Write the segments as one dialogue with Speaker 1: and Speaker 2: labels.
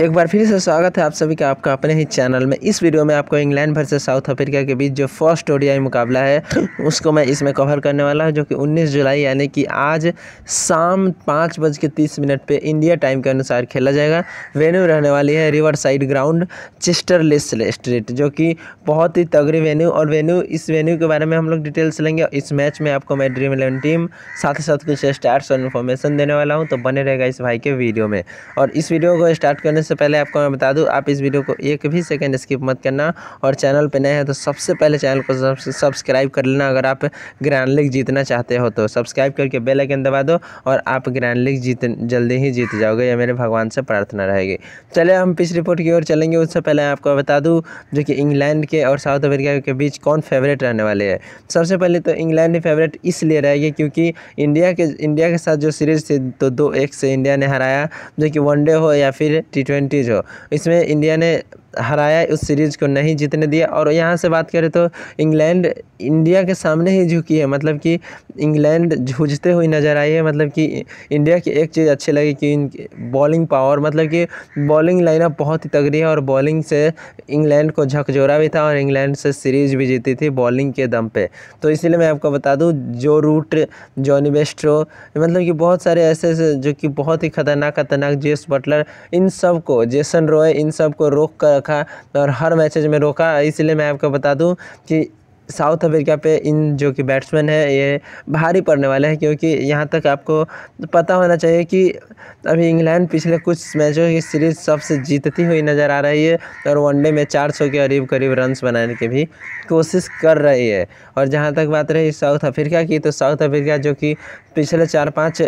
Speaker 1: एक बार फिर से स्वागत है आप सभी का आपका अपने ही चैनल में इस वीडियो में आपको इंग्लैंड भर से साउथ अफ्रीका के बीच जो फर्स्ट ओडीआई मुकाबला है उसको मैं इसमें कवर करने वाला हूँ जो कि 19 जुलाई यानी कि आज शाम पाँच बज के तीस मिनट पर इंडिया टाइम के अनुसार खेला जाएगा वेन्यू रहने वाली है Riverside Ground Chester le Street जो कि बहुत ही तगड़ी वेन्यू और वेन्यू इस वेन्यू के बारे में हम लोग डिटेल्स लेंगे इस मैच में आपको मैं ड्रीम इलेवन टीम साथ ही साथ कुछ स्टार्ट और इन्फॉर्मेशन देने वाला हूँ तो बने रहेगा इस भाई के वीडियो में और इस वीडियो को स्टार्ट करने से पहले आपको मैं बता दूं आप इस वीडियो को एक भी सेकेंड स्किप मत करना और चैनल पर नए हैं तो सबसे पहले चैनल को सब्सक्राइब कर लेना अगर आप ग्रैंड लीग जीतना चाहते हो तो सब्सक्राइब करके बेल आइकन दबा दो और आप ग्रैंड लीग जीत जल्दी ही जीत जाओगे या मेरे भगवान से प्रार्थना रहेगी चले हम पिच रिपोर्ट की ओर चलेंगे उससे पहले आपको बता दूँ जो कि इंग्लैंड के और साउथ अफ्रीका के बीच कौन फेवरेट रहने वाले हैं सबसे पहले तो इंग्लैंड ही फेवरेट इसलिए रहेगी क्योंकि इंडिया के इंडिया के साथ जो सीरीज़ थी तो दो एक से इंडिया ने हराया जो कि वनडे हो या फिर टी ट्वेंटी जो इसमें इंडिया ने हराया उस सीरीज़ को नहीं जीतने दिया और यहाँ से बात करें तो इंग्लैंड इंडिया के सामने ही झुकी है मतलब कि इंग्लैंड झूझते हुई नज़र आई है मतलब कि इंडिया की एक चीज़ अच्छी लगी कि इनकी बॉलिंग पावर मतलब कि बॉलिंग लाइनअप बहुत ही तगड़ी है और बॉलिंग से इंग्लैंड को झकझोरा भी था और इंग्लैंड से सीरीज भी जीती थी बॉलिंग के दम पे तो इसीलिए मैं आपको बता दूँ जो रूट जॉनी बेस्ट्रो मतलब कि बहुत सारे ऐसे ऐसे जो कि बहुत ही खतरनाक खतरनाक जेस बटलर इन सब को जेसन रॉय इन सब को रोक कर रखा और हर मैसेज में रोका इसलिए मैं आपको बता दूं कि साउथ अफ्रीका पे इन जो कि बैट्समैन है ये भारी पड़ने वाले हैं क्योंकि यहाँ तक आपको पता होना चाहिए कि अभी इंग्लैंड पिछले कुछ मैचों की सीरीज सबसे जीतती हुई नज़र आ रही है और वनडे में 400 के करीब करीब रन्स बनाने की भी कोशिश कर रही है और जहाँ तक बात रही साउथ अफ्रीका की तो साउथ अफ्रीका जो कि पिछले चार पाँच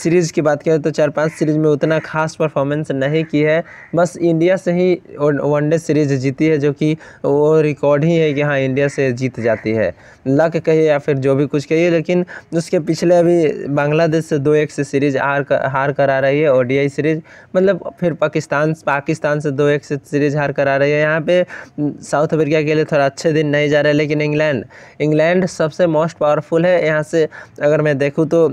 Speaker 1: सीरीज़ की बात करें तो चार पाँच सीरीज़ में उतना खास परफॉर्मेंस नहीं की है बस इंडिया से ही वनडे सीरीज़ जीती है जो कि वो रिकॉर्ड ही है कि हाँ इंडिया से जीत जाती है लक कहिए या फिर जो भी कुछ कहिए लेकिन उसके पिछले अभी बांग्लादेश से दो एक से सीरीज हार कर, हार करा रही है ओडीआई सीरीज मतलब फिर पाकिस्तान पाकिस्तान से दो एक से सीरीज हार करा रही है यहाँ पे साउथ अफ्रीका के लिए थोड़ा अच्छे दिन नहीं जा रहे लेकिन इंग्लैंड इंग्लैंड सबसे मोस्ट पावरफुल है यहाँ से अगर मैं देखूँ तो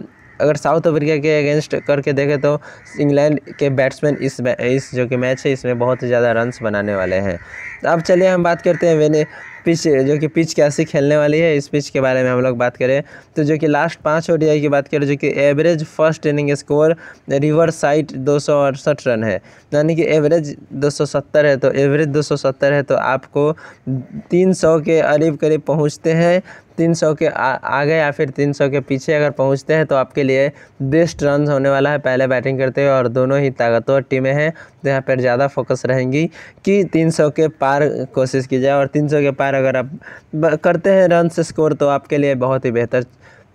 Speaker 1: अगर साउथ अफ्रीका के अगेंस्ट करके देखें तो इंग्लैंड के बैट्समैन इस इस जो कि मैच है इसमें बहुत ज़्यादा रन्स बनाने वाले हैं अब चलिए हम बात करते हैं वेने पिच जो कि पिच कैसी खेलने वाली है इस पिच के बारे में हम लोग बात करें तो जो कि लास्ट पाँच ओडीआई की बात करें जो कि average first inning score Riverside दो रन है यानी कि एवरेज 270 है तो एवरेज 270 है तो आपको 300 के करीब करीब पहुँचते हैं तीन सौ के आ, आगे या फिर तीन सौ के पीछे अगर पहुँचते हैं तो आपके लिए बेस्ट रन होने वाला है पहले बैटिंग करते हुए और दोनों ही ताकतवर टीमें हैं तो यहाँ पर ज़्यादा फोकस रहेंगी कि तीन सौ के पार कोशिश की जाए और तीन सौ के पार अगर आप करते हैं रन स्कोर तो आपके लिए बहुत ही बेहतर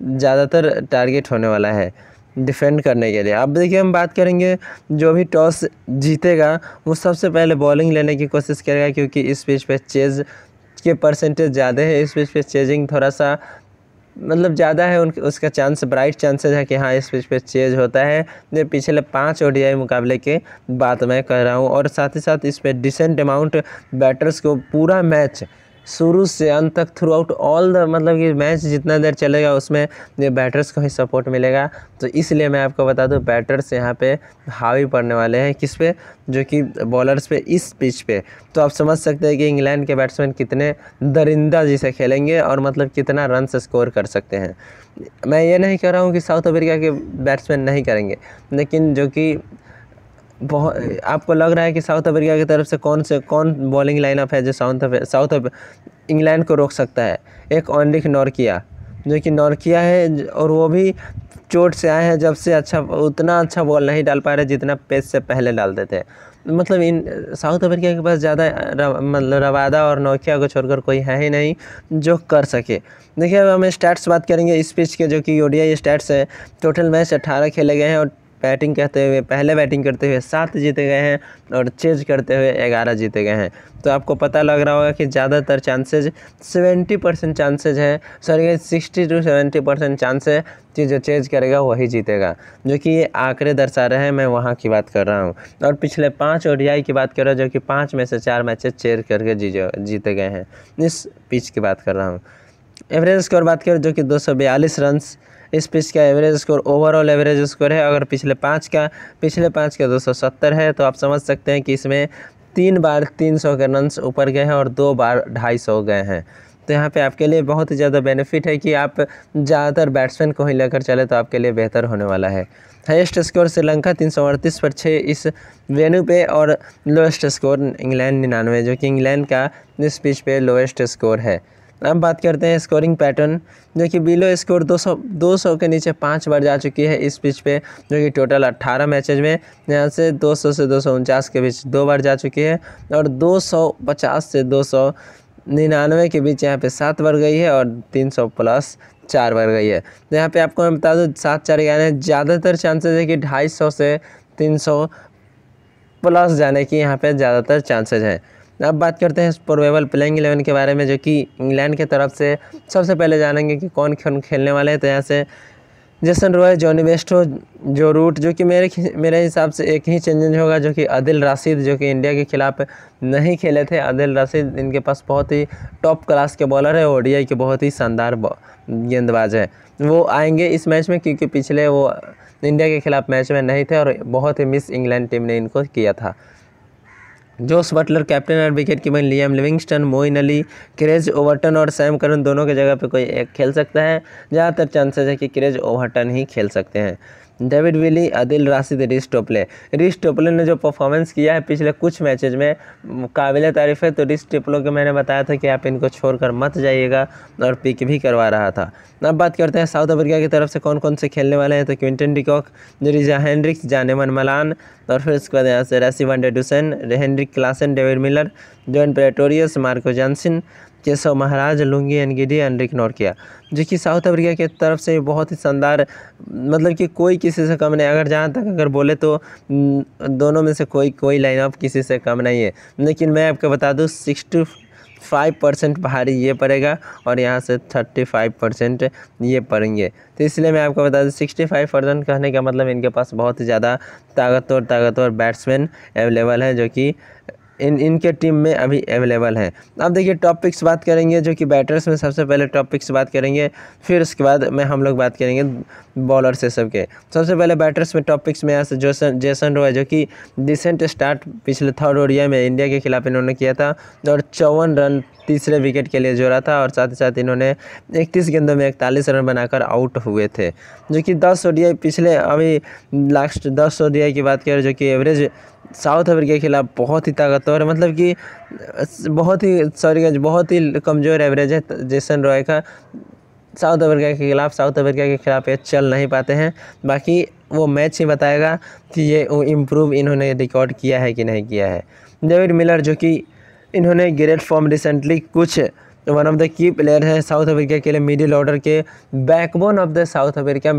Speaker 1: ज़्यादातर टारगेट होने वाला है डिफेंड करने के लिए अब देखिए हम बात करेंगे जो भी टॉस जीतेगा वो सबसे पहले बॉलिंग लेने की कोशिश करेगा क्योंकि इस पिच पे चेज़ उसके परसेंटेज ज़्यादा है इस बीच पे चेजिंग थोड़ा सा मतलब ज़्यादा है उनके उसका चांस ब्राइट चांसेस है कि हाँ इस पिच पे चेज होता है ये पिछले पाँच ओडीआई मुकाबले के बाद मैं कर रहा हूँ और साथ ही साथ इस पर डिसेंट अमाउंट बैटर्स को पूरा मैच शुरू से अंत तक थ्रू आउट ऑल द मतलब कि मैच जितना देर चलेगा उसमें बैटर्स को ही सपोर्ट मिलेगा तो इसलिए मैं आपको बता दूं बैटर्स यहाँ पे हावी पड़ने वाले हैं किस पे जो कि बॉलर्स पे इस पिच पे तो आप समझ सकते हैं कि इंग्लैंड के बैट्समैन कितने दरिंदा जिसे खेलेंगे और मतलब कितना रन स्कोर कर सकते हैं मैं ये नहीं कह रहा हूँ कि साउथ अफ्रीका के बैट्समैन नहीं करेंगे लेकिन जो कि बहुत आपको लग रहा है कि साउथ अफ्रीका की तरफ से कौन से कौन बॉलिंग लाइनअप है जो साउथ साउथ इंग्लैंड को रोक सकता है एक ऑनरिक नॉर्किया जो कि नॉर्किया है और वो भी चोट से आए हैं जब से अच्छा उतना अच्छा बॉल नहीं डाल पा रहे जितना पेस से पहले डालते थे मतलब इन साउथ अफ्रीका के पास ज़्यादा मतलब रवादा और नोकिया को छोड़कर कोई है ही नहीं जो कर सके देखिए अब हम स्टैट्स बात करेंगे इस पिच के जो कि ओडिया स्टैट्स हैं टोटल मैच 18 खेले गए हैं और बैटिंग करते हुए पहले बैटिंग करते हुए सात जीते गए हैं और चेज करते हुए ग्यारह जीते गए हैं तो आपको पता लग रहा होगा कि ज़्यादातर चांसेज सेवेंटी परसेंट चांसेज हैं sorry sixty to seventy percent chance है कि जो चेज करेगा वही जीतेगा जो कि ये आंकड़े दर्शा रहे हैं मैं वहाँ की बात कर रहा हूँ और पिछले पाँच ओ की बात कर रहा हूँ जो कि पाँच में से चार मैचेस चेज करके जीते गए हैं इस पिच की बात कर रहा हूँ एवरेज स्कोर बात करें जो कि दो सौ बयालीस रन्स इस पिच का average score overall average score है अगर पिछले पाँच का पिछले पाँच का दो है तो आप समझ सकते हैं कि इसमें तीन बार तीन सौ के रन ऊपर गए हैं और दो बार ढाई सौ गए हैं तो यहाँ पे आपके लिए बहुत ही ज़्यादा बेनिफिट है कि आप ज़्यादातर बैट्समैन को ही लेकर चले तो आपके लिए बेहतर होने वाला है हाईएस्ट स्कोर श्रीलंका तीन सौ अड़तीस पर छः इस वेन्यू पे और लोएस्ट स्कोर इंग्लैंड निन्यानवे जो कि इंग्लैंड का इस पिच पे लोएस्ट स्कोर है अब बात करते हैं स्कोरिंग पैटर्न जो कि बिलो स्कोर 200 200 के नीचे पाँच बार जा चुकी है इस पिच पे जो कि टोटल 18 मैचेज में यहाँ से 200 से दो के बीच दो बार जा चुकी है और 250 से दो निन्यानवे के बीच यहाँ पे सात बार गई है और 300 प्लस चार बार गई है तो यहाँ पे आपको मैं बता दूँ सात चार ग्यारह ज़्यादातर चांसेस है कि ढाई सौ से तीन सौ प्लस जाने की यहाँ पे ज़्यादातर चांसेज हैं अब बात करते हैं प्रोबेबल प्लेइंग एलेवन के बारे में जो कि इंग्लैंड के तरफ से सबसे पहले जानेंगे कि कौन खेलने वाले हैं तो यहाँ से Jason Roy Jonny Bairstow Joe Root जो कि मेरे मेरे हिसाब से एक ही चेंजेज होगा जो कि आदिल राशिद जो कि इंडिया के खिलाफ नहीं खेले थे आदिल राशिद इनके पास बहुत ही टॉप क्लास के बॉलर है ओडीआई के बहुत ही शानदार गेंदबाज है वो आएंगे इस मैच में क्योंकि पिछले वो इंडिया के खिलाफ मैच में नहीं थे और बहुत ही मिस इंग्लैंड टीम ने इनको किया था जोस बटलर कैप्टन और wicket keeper Liam Livingstone Moeen Ali Craig Overton और सैम करन दोनों के जगह पे कोई एक खेल सकता है ज़्यादातर चांसेस है कि क्रेज ओवरटन ही खेल सकते हैं डेविड विली आदिल राशिद रिस टोपले रिस टोपले ने जो परफॉर्मेंस किया है पिछले कुछ मैचेज में काबिल तारीफ़ है तो रिस टोपलों के मैंने बताया था कि आप इनको छोड़कर मत जाइएगा और पिक भी करवा रहा था अब बात करते हैं साउथ अफ्रीका की तरफ से कौन कौन से खेलने वाले हैं तो Quinton de Kock Reeza Hendricks Janneman Malan और फिर उसके बाद यहाँ से Rassie van der Dussen Heinrich Klaasen David Miller Dwaine Pretorius Marco Jansen Keshav Maharaj Lungi Ngidi गिडी एंड रिकनोर किया जो कि साउथ अफ्रीका के तरफ से बहुत ही शानदार मतलब कि कोई किसी से कम नहीं अगर जहाँ तक अगर बोले तो दोनों में से कोई कोई लाइनअप किसी से कम नहीं है लेकिन मैं आपको बता दूँ सिक्सटी फाइव परसेंट भारी ये पड़ेगा और यहाँ से थर्टी फाइव परसेंट ये पड़ेंगे तो इसलिए मैं आपको बता दूँ सिक्सटी फाइव परसेंट कहने का मतलब इनके पास बहुत ही ज़्यादा ताकतवर ताकतवर बैट्समैन अवेलेबल है जो कि इन इनके टीम में अभी अवेलेबल है अब देखिए टॉपिक्स बात करेंगे जो कि बैटर्स में सबसे पहले टॉपिक्स बात करेंगे फिर उसके बाद में हम लोग बात करेंगे बॉलर से सबके सबसे पहले बैटर्स में टॉपिक्स में यहाँ से जोसन जेसन रॉय जो कि रिसेंट स्टार्ट पिछले थर्ड ओडिया में इंडिया के खिलाफ इन्होंने किया था और चौवन रन तीसरे विकेट के लिए जोड़ा था और साथ ही साथ इन्होंने इकतीस गेंदों में इकतालीस रन बनाकर आउट हुए थे जो कि दस ओडिया पिछले अभी लास्ट दस ओडिया की बात करें जो कि एवरेज साउथ अफ्रीका के ख़िलाफ़ बहुत ही ताकतवर है मतलब कि बहुत ही सॉरी बहुत ही कमज़ोर एवरेज है जेसन रॉय का साउथ अफ्रीका के खिलाफ साउथ अफ्रीका के खिलाफ ये चल नहीं पाते हैं बाकी वो मैच ही बताएगा कि ये वो इम्प्रूव इन्होंने रिकॉर्ड किया है कि नहीं किया है डेविड मिलर जो कि इन्होंने ग्रेट फॉर्म रिसेंटली कुछ one of the key player है साउथ अफ्रीका के लिए मिडिल ऑर्डर के backbone of the South Africa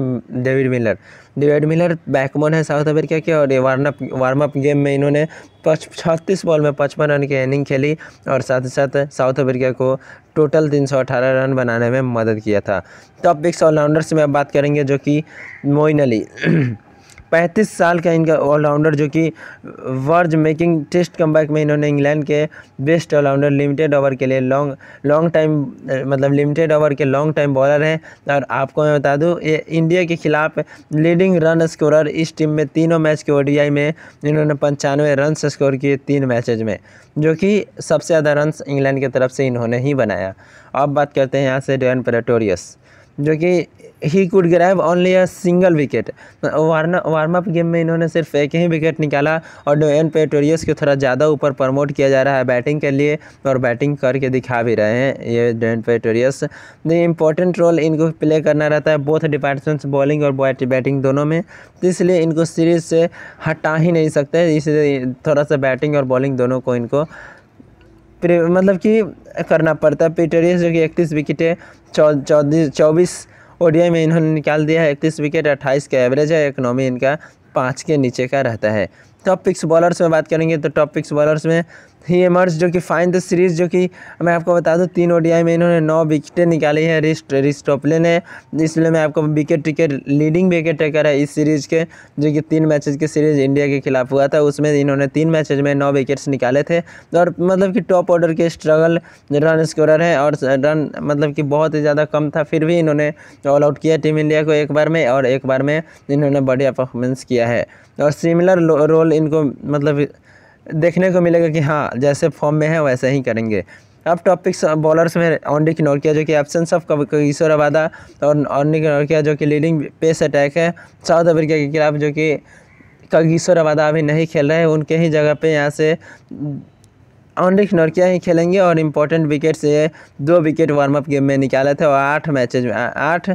Speaker 1: David Miller David Miller backbone है साउथ अफ्रीका के और ये वार्मअप वार्मअप गेम में इन्होंने पच छत्तीस बॉल में पचपन रन की इनिंग खेली और साथ ही साथ साउथ अफ्रीका को टोटल तीन सौ अठारह रन बनाने में मदद किया था टॉप विक्स ऑलराउंडर्स में अब बात करेंगे जो कि मोइन अली पैंतीस साल का इनका ऑलराउंडर जो कि वर्ज मेकिंग टेस्ट कम में इन्होंने इंग्लैंड के बेस्ट ऑलराउंडर लिमिटेड ओवर के लिए लॉन्ग लॉन्ग टाइम मतलब लिमिटेड ओवर के लॉन्ग टाइम बॉलर हैं और आपको मैं बता दूँ ये इंडिया के खिलाफ लीडिंग रन स्कोरर इस टीम में तीनों मैच के ओडीआई में इन्होंने पंचानवे रन स्कोर किए तीन मैचेज में जो कि सबसे ज़्यादा रन इंग्लैंड की तरफ से इन्होंने ही बनाया अब बात करते हैं यहाँ से डेन पेरेटोरियस जो कि he could grab only a single wicket warm up game में इन्होंने सिर्फ एक ही विकेट निकाला और डोयन पेटोरियस को थोड़ा ज़्यादा ऊपर प्रमोट किया जा रहा है बैटिंग के लिए और बैटिंग करके दिखा भी रहे हैं ये डोयन पेटोरियस इंपॉर्टेंट रोल इनको प्ले करना रहता है बोथ डिपार्टमेंट्स बॉलिंग और बैटिंग दोनों में तो इसलिए इनको सीरीज से हटा ही नहीं सकते इसलिए थोड़ा सा बैटिंग और बॉलिंग दोनों को इनको मतलब कि करना पड़ता है पेटोरियस जो कि इकतीस विकेटें चौबीस चौ, ओडीआई में इन्होंने निकाल दिया है इकतीस विकेट अट्ठाईस का एवरेज है इकनॉमी इनका पाँच के नीचे का रहता है टॉप पिक्स बॉलर्स में बात करेंगे तो टॉप पिक्स बॉलर्स में एमर्स जो कि फाइन द सीरीज़ जो कि मैं आपको बता दूँ तीन ओडीआई में इन्होंने नौ विकेटें निकाली है रिस्ट रिस्टोपले ने इसलिए मैं आपको wicket ticket leading wicket taker है इस सीरीज़ के जो कि तीन मैचेज की सीरीज़ इंडिया के खिलाफ हुआ था उसमें इन्होंने तीन मैचेज में नौ विकेट्स निकाले थे और मतलब कि टॉप ऑर्डर के स्ट्रगल रन स्कोरर है और रन मतलब कि बहुत ही ज़्यादा कम था फिर भी इन्होंने ऑल आउट किया टीम इंडिया को एक बार में और एक बार में इन्होंने बढ़िया परफॉर्मेंस किया है और सिमिलर रोल इनको मतलब देखने को मिलेगा कि हाँ जैसे फॉर्म में है वैसे ही करेंगे अब टॉपिक्स बॉलर्स में ऑनडी नोरकिया जो कि एबसेंस ऑफ ईश्वर अबादा और ऑनडी नोकिया जो कि लीडिंग पेस अटैक है साउथ अफ्रीका के खिलाफ जो कि कगीश्वर अबादा अभी नहीं खेल रहे हैं उनके ही जगह पे यहाँ से ऑनडी नोरकिया ही खेलेंगे और इम्पोर्टेंट विकेट से दो विकेट वार्म अप गेम में निकाले थे और आठ मैचेज में आठ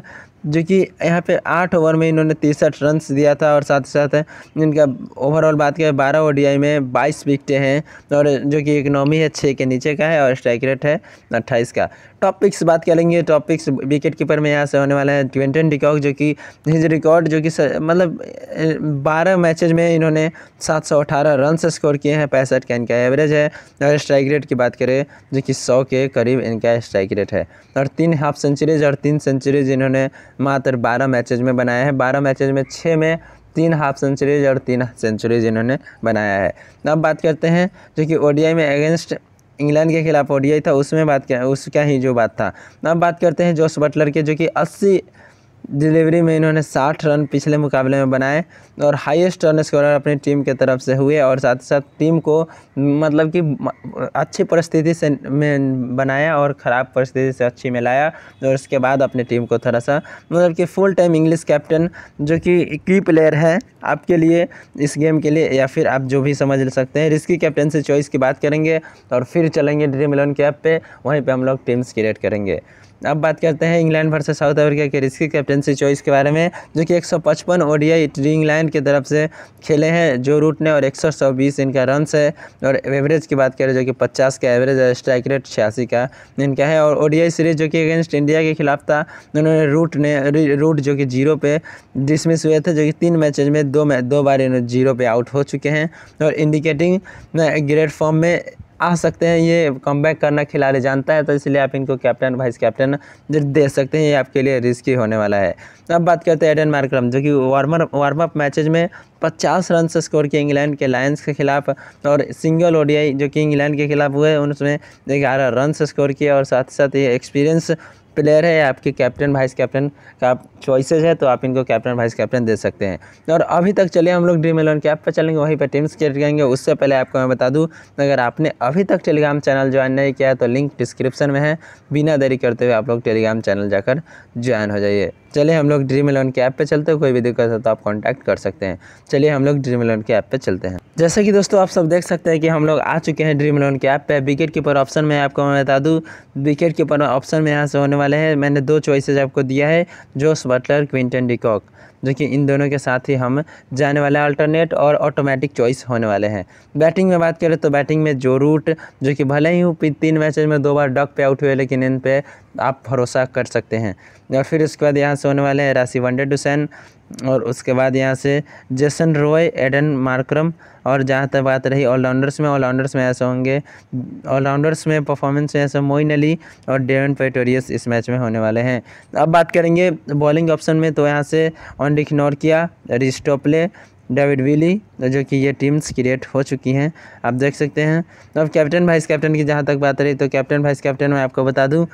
Speaker 1: जो कि यहाँ पे आठ ओवर में इन्होंने तिरसठ रन दिया था और साथ ही साथ इनका ओवरऑल बात करें बारह ओडीआई में बाईस विकटें हैं और जो कि इकनॉमी है छः के नीचे का है और स्ट्राइक रेट है अट्ठाईस का टॉपिक्स बात कर लेंगे टॉपिक्स विकेट कीपर में यहाँ से होने वाला है ट्वेंटन डिकॉक जो कि हिज रिकॉर्ड जो कि मतलब बारह मैचेज में इन्होंने सात सौ अठारह रन स्कोर किए हैं पैंसठ का इनका एवरेज है और स्ट्राइक रेट की बात करें जो कि सौ के करीब इनका स्ट्राइक रेट है और तीन हाफ सेंचुरीज और तीन सेंचुरीज इन्होंने मात्र बारह मैचेज में बनाया है बारह मैचेज में छः में तीन हाफ सेंचुरीज और तीन सेंचुरीज इन्होंने बनाया है अब बात करते हैं जो कि ओडीआई में अगेंस्ट इंग्लैंड के खिलाफ ओडीआई था उसमें बात क्या उसका ही जो बात था अब बात करते हैं जोस बटलर के जो कि अस्सी डिलीवरी में इन्होंने 60 रन पिछले मुकाबले में बनाए और हाईएस्ट रन स्कोरर अपनी टीम के तरफ से हुए और साथ साथ टीम को मतलब कि अच्छी परिस्थिति से में बनाया और ख़राब परिस्थिति से अच्छी में लाया और उसके बाद अपनी टीम को थोड़ा सा मतलब कि फुल टाइम इंग्लिश कैप्टन जो कि की प्लेयर है आपके लिए इस गेम के लिए या फिर आप जो भी समझ ले सकते हैं रिस्की कैप्टन से चॉइस की बात करेंगे और फिर चलेंगे ड्रीम इलेवन के ऐप वहीं पर हम लोग टीम्स क्रिएट करेंगे अब बात करते हैं इंग्लैंड वर्सेस साउथ अफ्रीका के रिस्की कैप्टनसी चॉइस के बारे में जो कि 155 ओडीआई इंग्लैंड की तरफ से खेले हैं जो रूट ने और बीस इनका रनस है और एवरेज की बात करें जो कि 50 का एवरेज है स्ट्राइक रेट छियासी का इनका है और ओडीआई सीरीज जो कि अगेंस्ट इंडिया के खिलाफ था उन्होंने रूट ने रूट जो कि जीरो पे डिसमिस हुए थे जो कि तीन मैचेज में दो दो बार इन्होंने जीरो पे आउट हो चुके हैं और इंडिकेटिंग ग्रेट फॉर्म में आ सकते हैं ये कम करना खिलाड़ी जानता है तो इसलिए आप इनको कैप्टन वाइस कैप्टन दे सकते हैं ये आपके लिए रिस्की होने वाला है तो अब बात करते हैं एडन मार्क्रम जो कि वार्मर वार्म अप मैचेज में पचास रन स्कोर किए इंग्लैंड के लायंस के खिलाफ और सिंगल ओडीआई जो कि इंग्लैंड के खिलाफ हुए उसमें ग्यारह रन स्कोर किए और साथ ही साथ ये एक्सपीरियंस प्लेयर है आपके कैप्टन वाइस कैप्टन का चॉइसेज है तो आप इनको कैप्टन वाइस कैप्टन दे सकते हैं और अभी तक चले हम लोग ड्रीम एलेवन कैप पर चलेंगे वहीं पर टीम्स क्रिएट करेंगे उससे पहले आपको मैं बता दूँ अगर आपने अभी तक टेलीग्राम चैनल ज्वाइन नहीं किया तो लिंक डिस्क्रिप्शन में है बिना देरी करते हुए आप लोग टेलीग्राम चैनल जाकर ज्वाइन हो जाइए चलिए हम लोग ड्रीम एलेवन के ऐप पर चलते हैं कोई भी दिक्कत हो तो आप कॉन्टैक्ट कर सकते हैं चलिए हम लोग ड्रीम एलेवन के ऐप पर चलते हैं जैसे कि दोस्तों आप सब देख सकते हैं कि हम लोग आ चुके हैं ड्रीम एलेवन के ऐप पर विकेट कीपर ऑप्शन में आपको मैं बता दूँ विकेट कीपर ऑप्शन में यहाँ से होने वाले हैं मैंने दो चॉइसेज आपको दिया है जोश बटलर क्विंटन डिकॉक जो कि इन दोनों के साथ ही हम जाने वाले अल्टरनेट और ऑटोमेटिक चॉइस होने वाले हैं बैटिंग में बात करें तो बैटिंग में जो रूट जो कि भले ही तीन मैच में दो बार डक पे आउट हुए लेकिन इन पर आप भरोसा कर सकते हैं और फिर उसके बाद यहाँ से होने वाले हैं राशि वनडे डुसैन और उसके बाद यहाँ से जेसन रॉय एडन मार्क्रम और जहाँ तक बात रही ऑलराउंडर्स में ऑलराउंडर्स में ऐसे होंगे ऑलराउंडर्स में परफॉर्मेंस में ऐसे मोइन अली और डेवन पेटोरियस इस मैच में होने वाले हैं अब बात करेंगे बॉलिंग ऑप्शन में तो यहाँ से रन इग्नोर किया रिस्टो डेविड विली जो कि ये टीम्स क्रिएट हो चुकी हैं आप देख सकते हैं अब कैप्टन वाइस कैप्टन की जहाँ तक बात रही तो कैप्टन वाइस कैप्टन मैं आपको बता दूं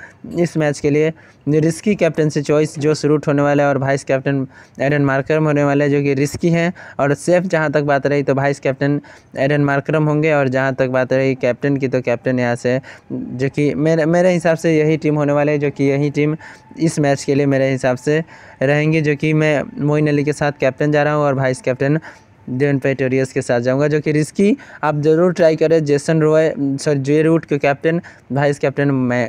Speaker 1: इस मैच के लिए रिस्की कैप्टन से चॉइस जो शुरू होने वाला है और वाइस कैप्टन एडन मार्करम होने वाले जो कि रिस्की हैं और सेफ जहाँ तक बात रही तो वाइस कैप्टन एडन मार्करम होंगे और जहाँ तक बात रही कैप्टन की तो कैप्टन यहाँ से जो कि मेरे मेरे हिसाब से यही टीम होने वाले जो कि यही टीम इस मैच के लिए मेरे हिसाब से रहेंगे जो कि मैं मोइन अली के साथ कैप्टन जा रहा हूँ और वाइस कैप्टन डेवन पेटोरियस के साथ जाऊंगा जो कि रिस्की आप ज़रूर ट्राई करें Jason Roy sir J Root के कैप्टन वाइस कैप्टन मैं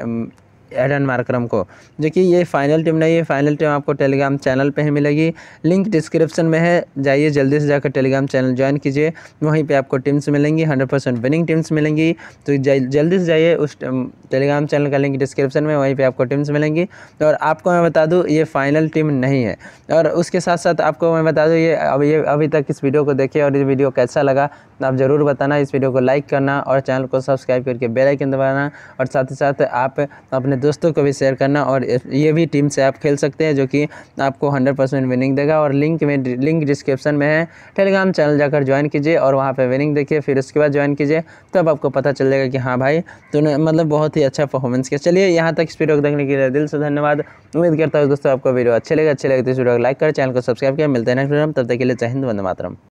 Speaker 1: एडन मार्करम को जो कि ये फाइनल टीम नहीं है फाइनल टीम आपको टेलीग्राम चैनल पे ही मिलेगी लिंक डिस्क्रिप्शन में है जाइए जल्दी से जाकर टेलीग्राम चैनल ज्वाइन कीजिए वहीं पे आपको टीम्स मिलेंगी 100 परसेंट विनिंग टीम्स मिलेंगी तो जल्दी से जाइए उस टेलीग्राम चैनल का लिंक डिस्क्रिप्शन में वहीं पर आपको टीम्स मिलेंगी और आपको मैं बता दूँ ये फाइनल टीम नहीं है और उसके साथ साथ आपको मैं बता दूँ ये अभी अभी तक इस वीडियो को देखिए और ये वीडियो कैसा लगा तो आप ज़रूर बताना इस वीडियो को लाइक करना और चैनल को सब्सक्राइब करके बेल आइकन दबाना और साथ ही साथ आप अपने दोस्तों को भी शेयर करना और ये भी टीम से आप खेल सकते हैं जो कि आपको हंड्रेड परसेंट विनिंग देगा और लिंक में लिंक डिस्क्रिप्शन में है टेलीग्राम चैनल जाकर ज्वाइन कीजिए और वहाँ पर विनिंग देखिए फिर उसके बाद ज्वाइन कीजिए तब आपको पता चल जाएगा कि हाँ भाई तूने मतलब बहुत ही अच्छा परफॉर्मेंस किया चलिए यहाँ तक इस वीडियो को देखने के लिए दिल से धन्यवाद उम्मीद करता हूँ दोस्तों आपको वीडियो अच्छे लगे अच्छे लगे तो इस वीडियो को लाइक करें चैनल को सब्सक्राइब करें मिलते हैं नेक्स्ट वीडियो तब तक के लिए जय हिंद वंदे मातरम